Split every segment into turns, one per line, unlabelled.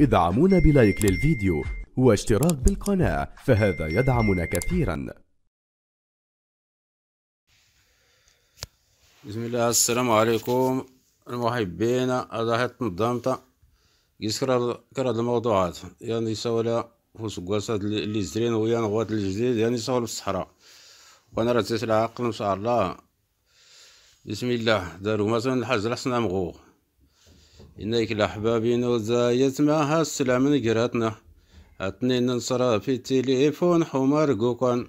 ادعمونا بلايك للفيديو واشتراك بالقناة فهذا يدعمنا كثيرا بسم الله السلام عليكم المحبين الله تنظمت يسكر كرة الموضوعات يعني يسول فسقوسات اللي زرين ويا نغوات الجديد يعني يسول في الصحراء وانا راه تسلع عقل ان شاء الله بسم الله دارو مثلا الحجر حسنا مغوغ إنك الأحباب نوزا يسمعها السلام نقراتنا أتنين نصرا في التليفون حمار قوقن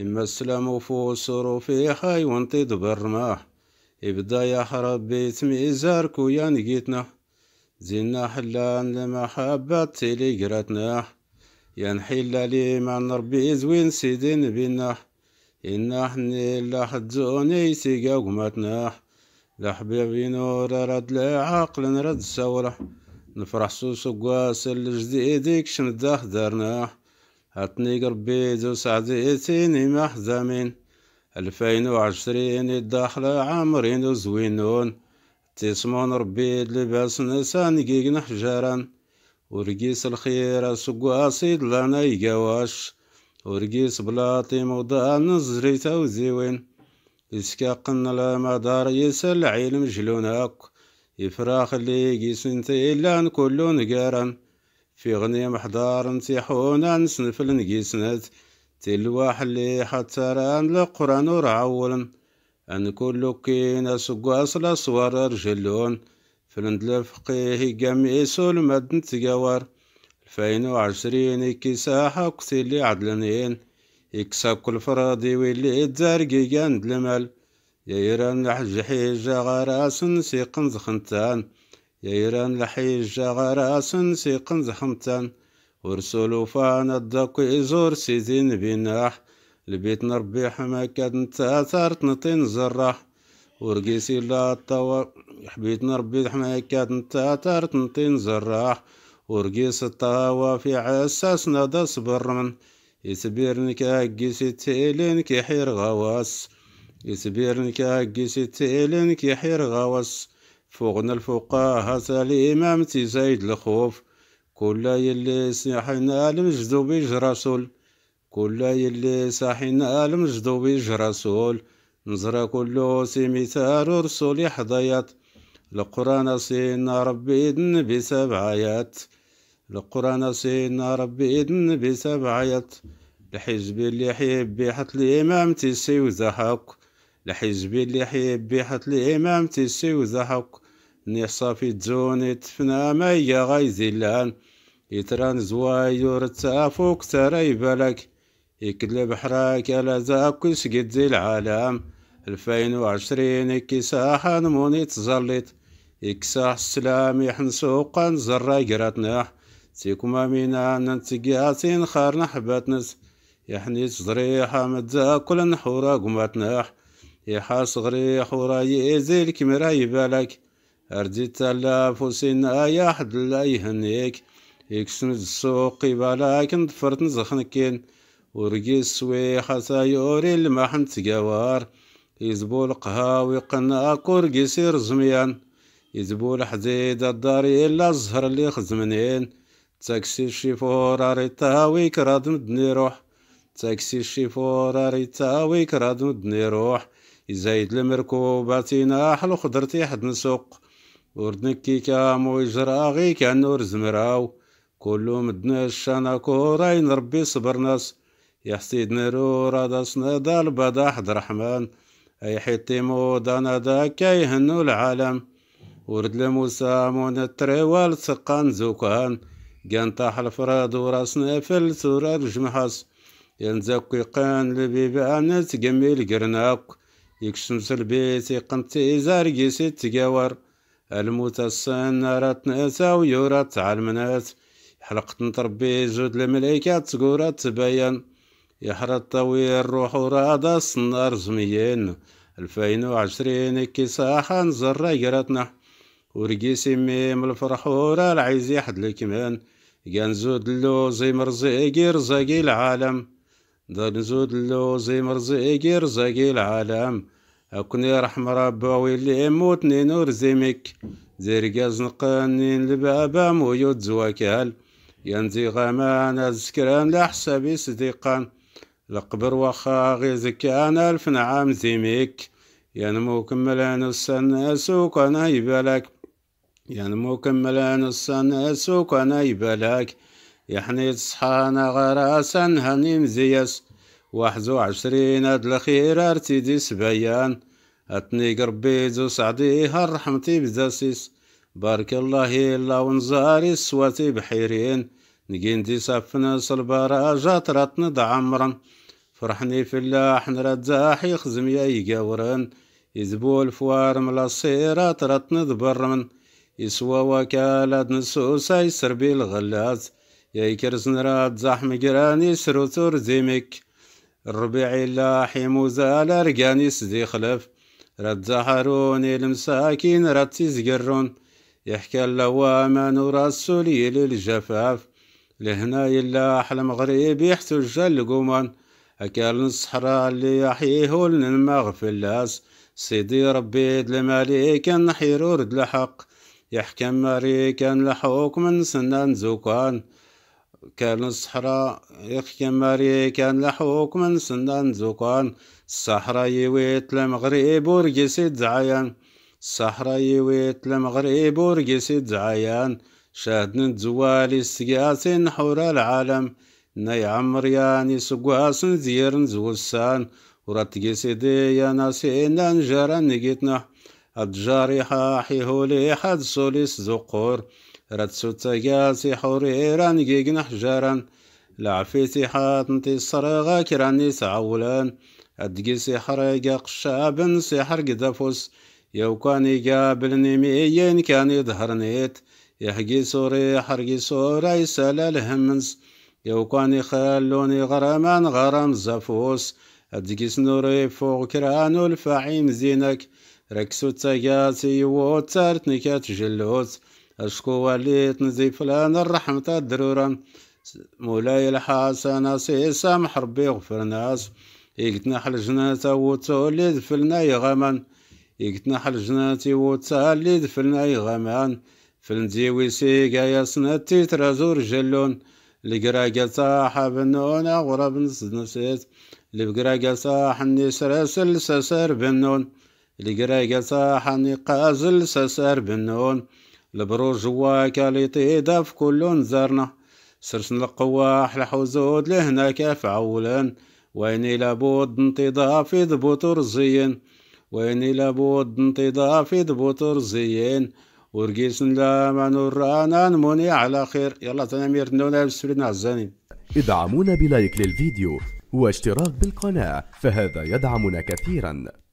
إما السلام وفوصر في حي وانطيد برماح إبدا يا حربي ميزار كويا نقيتنا زينا حلان لمحبة تيلي قراتنا ينحل لي مع نربي زوين سيدين بينا إنا حني لحد زوني سيقا قماتنا لحبيبي نور رد لعقل رد سورح نفرح سوس وقواس الجديدك شن داخدرناه هاتني قربي دو سعديتيني محزمين الفين وعشرين الداخلة عامرين وزوينون تسمون ربي لباس نسان جيج نحجران ورقيس الخير سقواسي لنا يقواش ورقيس بلاطي موضع نزري توزيوين إسكا قن لا مدار يسال علم جلون إفراخ اللي جيسن تيلان كلون قارن في غني محضار تيحونا نسنفل نجيسنات تلواح اللي حتى ران لقران ورعولن أن كل كينا سقاس لصور رجلون فلند لفقيه جميسو المدن تجاور الفين وعشرين كساحة قتلي عدلنين يكسب كل فراضي ويلي يتزرقي جند المال يا يران لحجحيجة غراسن سي قنز خنتان يا يران لحجة غراسن سي قنز خنتان ورسول فانا الدق يزور سيدين بناح لبيت نربي حماكات نتا ثارت نطين زراح ورقيسي لا طوا حبيت نربي حماكات نتا ثارت نطين زراح ورقيس الطاوة في عساس نضس برمن يسبيرنك أجيس تيلنك كحير غواص يسبيرنك أجيس تيلنك كحير غواص فوقنا الفقاهة الإمام تزايد الخوف كل يلي سنحنا المجدو بيج رسول كل يلي ساحنا المجدو بيج رسول نزرا كلو سيميتار رسول حضيات القرآن سينا ربي النبي سبعيات القرآن سينا ربي إذن بسبعيات الحزب اللي حيبي يحط الإمام تسي وزحق الحزب اللي يحب يحط الإمام تسي وزحق في تزوني تفنى ميا غاي زلان يتران زوايور تافوك تري بلك يكلب حراك على زاك يسقد زي العالم الفين وعشرين كيساحا نموني تزلط إكساح السلام يحن سوقا زرق قراتناح تيكما مينا ننتقيا تين خار نحباتنس يحني تجريحة مدزا كل نحورا قماتناح يحا صغري حورا يزيل كمرا يبالك أردي تالا فوسينا يا حد لا يهنيك يكسن السوق يبالك نضفرت نزخنكين ورقي السويحة سايوري المحن تقوار يزبول قهاوي قنا كورقي سير زميان يزبول حزيد الدار إلا الزهر اللي خزمنين تاكسي الشيفور راري تاويك راد مدني روح تاكسي الشيفور راري تاويك راد مدني روح يزايد المركوبات يناحل خضرتي حد نسوق ورد نكيكا مو يجرا غي كان نور زمراو كلو مدنا الشانا كوراين ربي صبر ناس نيرو نرو رادس نادا البدا حد رحمن اي حيتي مودا نادا كيهنو العالم ورد لموسى مون التريوال سقان زوكان كان طاح الفراد وراسنا فلت وراد جمحص ينزكي قان لبيبان تقميل قرناق يكشمس البيت يقنتي زارقيسي تقاور الموت السنة رات تاو ويورات عالمنات حلقت نتربي جود الملايكات تقورات تبين يحرط طوي الروح ورادا صنار زميين الفين وعشرين كي صاحا نزر ورقيسي ورقي سميم ورا العيز يحد الكمان جنزود لو زي مرزقي رزقي العالم جنزود لو زي مرزقي رزقي العالم أكوني رحم ربوي اللي يموتني نور زيمك زيرجاز نقاني لبابا ميوت زوكال ينزي غمان أذكران لحسابي صديقا لقبر وخا غي زكان ألف نعام زيميك ينمو كملان السنة سوق أنا يبالك ينمكملان يعني السنة سوكنا يبلاك يحني صحانا غراسا هني مزيس وحزو عشرين هاد الخير ارتدي سبيان اتني قربي زو سعدي رحمتي بزاسيس بارك الله إلا ونزاري سواتي بحيرين دي سفنا صلبراجات راتند عمرن فرحني في اللاح نرد زاحي خزميا يقورن يزبول فوار ملا الصيرات راتند برمن يسوى وكالة نسوسة يسر بالغلاس يكرس نراد زحم جراني سرو ثور زيمك الربيعي لاحي موزال رقاني سدي خلف رد زحروني المساكين رد تزقرون يحكى اللوامان ورسولي للجفاف لهنا يلا المغرب مغرب يحتو الجل قومان أكال الصحراء اللي يحيه لنمغ في اللاس سيدي ربي دلماليك ورد دلحق يحكم مريكان لحكم سنان زوكان كان الصحراء يحكم مريكان لحكم سنان زوكان الصحراء يويت المغرب ورجسي دعيان الصحراء يويت المغرب ورجسي دعيان شاهد نتزوال السياسي نحور العالم ناي عمرياني سقواس نزير نزوسان ورات قيسي دي يا ناسي نجران نجيتنا حاحي هولي حد سوليس ذقور ردسو تجازي حوري رانجيج نحجرا لعفيتي حات نتي صرغا كراني تعولان أدقيسي حرق قشاب سحر قدفوس يو كاني قابلني ميين كان يظهرنيت يحجي سوري حرقي سوري سلال همز يو كاني خلوني غرمان غرام زفوس أدقيس نوري فوق كرانو الفعيم زينك ركسو تاياتي وتارت نكات جلوت أشكو وليت نزيب فلان الرحمة الدرورة مولاي الحسن سي سامح ربي يغفر ناس يقتنا حل جناتا تولي دفلنا يغمان يقتنا حل جناتي تالي دفلنا يغمان فلنديوي سيقا ياسنا سنتي ترازور جلون لقراقا صاحا بنون اغرب نسد نسيت لقراقا صاحا نسرا ساسر بنون لقرايقا صاحني قازل سسار بنون البروج جواك لطيدة في كل زرنا سرسن القواح الحزود لهناك فعولا ويني لابد انتضاء في ذبوت رزين ويني لابد انتضاء في ذبوت رزين ورقيسن لا منورانا نموني على خير يلا تنامير نونا بسفرين عزانين ادعمونا بلايك للفيديو واشتراك بالقناة فهذا يدعمنا كثيرا